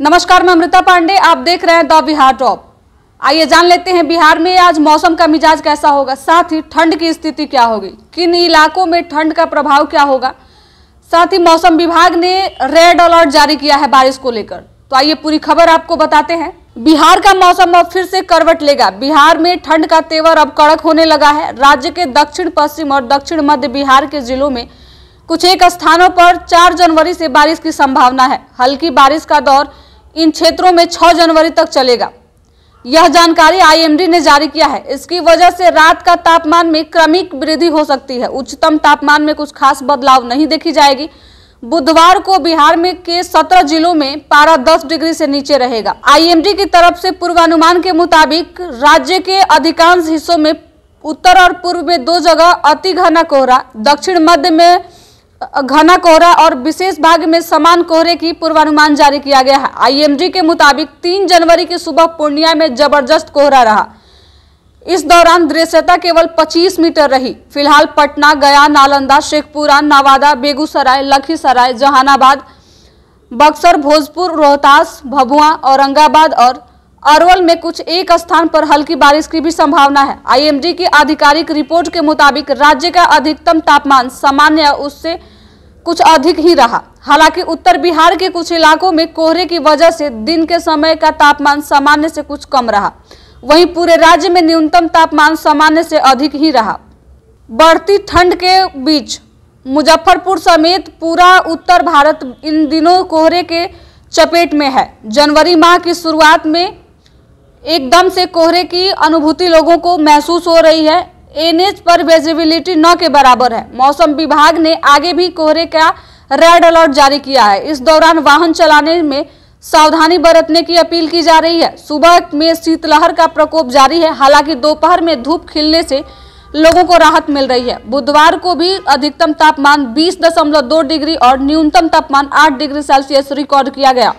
नमस्कार मैं अमृता पांडे आप देख रहे हैं द बिहार टॉप आइए जान लेते हैं बिहार में आज मौसम का मिजाज कैसा होगा साथ ही ठंड की स्थिति क्या होगी किन इलाकों में ठंड का प्रभाव क्या होगा साथ ही मौसम विभाग ने रेड अलर्ट जारी किया है बारिश को लेकर तो आइए पूरी खबर आपको बताते हैं बिहार का मौसम अब फिर से करवट लेगा बिहार में ठंड का तेवर अब कड़क होने लगा है राज्य के दक्षिण पश्चिम और दक्षिण मध्य बिहार के जिलों में कुछ एक स्थानों पर 4 जनवरी से बारिश की संभावना है हल्की बारिश का दौर इन क्षेत्रों में 6 जनवरी तक चलेगा यह जानकारी आईएमडी ने जारी किया है इसकी वजह से रात का तापमान में क्रमिक वृद्धि हो सकती है उच्चतम तापमान में कुछ खास बदलाव नहीं देखी जाएगी बुधवार को बिहार में के 17 जिलों में पारा 10 डिग्री से नीचे रहेगा आईएमडी की तरफ से पूर्वानुमान के मुताबिक राज्य के अधिकांश हिस्सों में उत्तर और पूर्व में दो जगह अति घना कोहरा दक्षिण मध्य में घना कोहरा और विशेष भाग में समान कोहरे की पूर्वानुमान जारी किया गया है आईएमडी के मुताबिक तीन जनवरी की सुबह पूर्णिया में जबरदस्त कोहरा रहा इस दौरान दृश्यता केवल 25 मीटर रही फिलहाल पटना गया नालंदा शेखपुरा नवादा बेगूसराय लखीसराय जहानाबाद बक्सर भोजपुर रोहतास भभुआ औरंगाबाद और अरवल में कुछ एक स्थान पर हल्की बारिश की भी संभावना है आईएमडी की आधिकारिक रिपोर्ट के मुताबिक राज्य का अधिकतम तापमान सामान्य उससे कुछ अधिक ही रहा हालांकि उत्तर बिहार के कुछ इलाकों में कोहरे की वजह से दिन के समय का तापमान सामान्य से कुछ कम रहा वहीं पूरे राज्य में न्यूनतम तापमान सामान्य से अधिक ही रहा बढ़ती ठंड के बीच मुजफ्फरपुर समेत पूरा उत्तर भारत इन दिनों कोहरे के चपेट में है जनवरी माह की शुरुआत में एकदम से कोहरे की अनुभूति लोगों को महसूस हो रही है एनएच पर विजिबिलिटी न के बराबर है मौसम विभाग ने आगे भी कोहरे का रेड अलर्ट जारी किया है इस दौरान वाहन चलाने में सावधानी बरतने की अपील की जा रही है सुबह में शीतलहर का प्रकोप जारी है हालांकि दोपहर में धूप खिलने से लोगों को राहत मिल रही है बुधवार को भी अधिकतम तापमान 20.2 डिग्री और न्यूनतम तापमान 8 डिग्री सेल्सियस रिकॉर्ड किया गया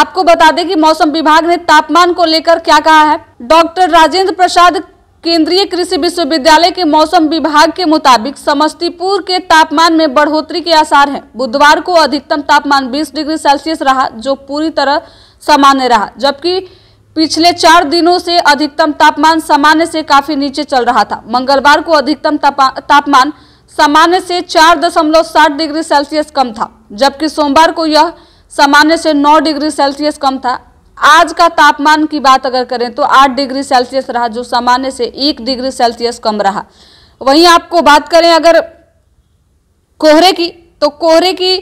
आपको बता दें कि मौसम विभाग ने तापमान को लेकर क्या कहा है डॉक्टर राजेंद्र प्रसाद केंद्रीय कृषि विश्वविद्यालय के मौसम विभाग के मुताबिक समस्तीपुर के तापमान में बढ़ोतरी के आसार हैं बुधवार को अधिकतम तापमान 20 डिग्री सेल्सियस रहा जो पूरी तरह सामान्य रहा जबकि पिछले चार दिनों से अधिकतम तापमान सामान्य से काफी नीचे चल रहा था मंगलवार को अधिकतम तापमान सामान्य से चार डिग्री सेल्सियस कम था जबकि सोमवार को यह सामान्य से नौ डिग्री सेल्सियस कम था आज का तापमान की बात अगर करें तो आठ डिग्री सेल्सियस रहा जो सामान्य से एक डिग्री सेल्सियस कम रहा वहीं आपको बात करें अगर कोहरे की तो कोहरे की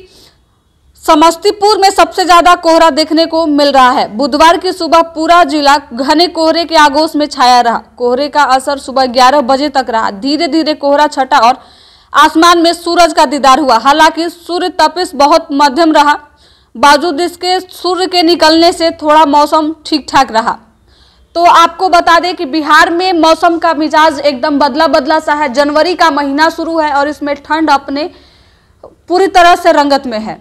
समस्तीपुर में सबसे ज्यादा कोहरा देखने को मिल रहा है बुधवार की सुबह पूरा जिला घने कोहरे के आगोश में छाया रहा कोहरे का असर सुबह ग्यारह बजे तक रहा धीरे धीरे कोहरा छटा और आसमान में सूरज का दीदार हुआ हालांकि सूर्य तपिस बहुत मध्यम रहा बावजूद इसके सूर्य के निकलने से थोड़ा मौसम ठीक ठाक रहा तो आपको बता दें कि बिहार में मौसम का मिजाज एकदम बदला बदला सा है जनवरी का महीना शुरू है और इसमें ठंड अपने पूरी तरह से रंगत में है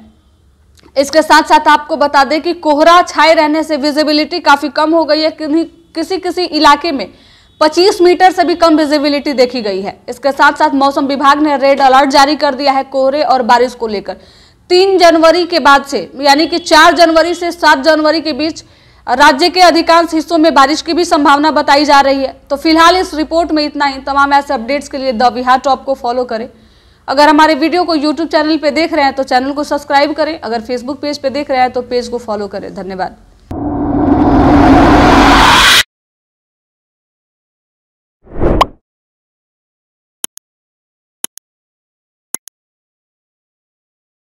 इसके साथ साथ आपको बता दें कि कोहरा छाए रहने से विजिबिलिटी काफ़ी कम हो गई है किन्हीं किसी किसी इलाके में 25 मीटर से भी कम विजिबिलिटी देखी गई है इसके साथ साथ मौसम विभाग ने रेड अलर्ट जारी कर दिया है कोहरे और बारिश को लेकर तीन जनवरी के बाद से यानी कि चार जनवरी से सात जनवरी के बीच राज्य के अधिकांश हिस्सों में बारिश की भी संभावना बताई जा रही है तो फिलहाल इस रिपोर्ट में इतना ही तमाम ऐसे अपडेट्स के लिए द बिहार टॉप को फॉलो करें अगर हमारे वीडियो को यूट्यूब चैनल पर देख रहे हैं तो चैनल को सब्सक्राइब करें अगर फेसबुक पेज पे देख रहे हैं तो पेज को फॉलो करें धन्यवाद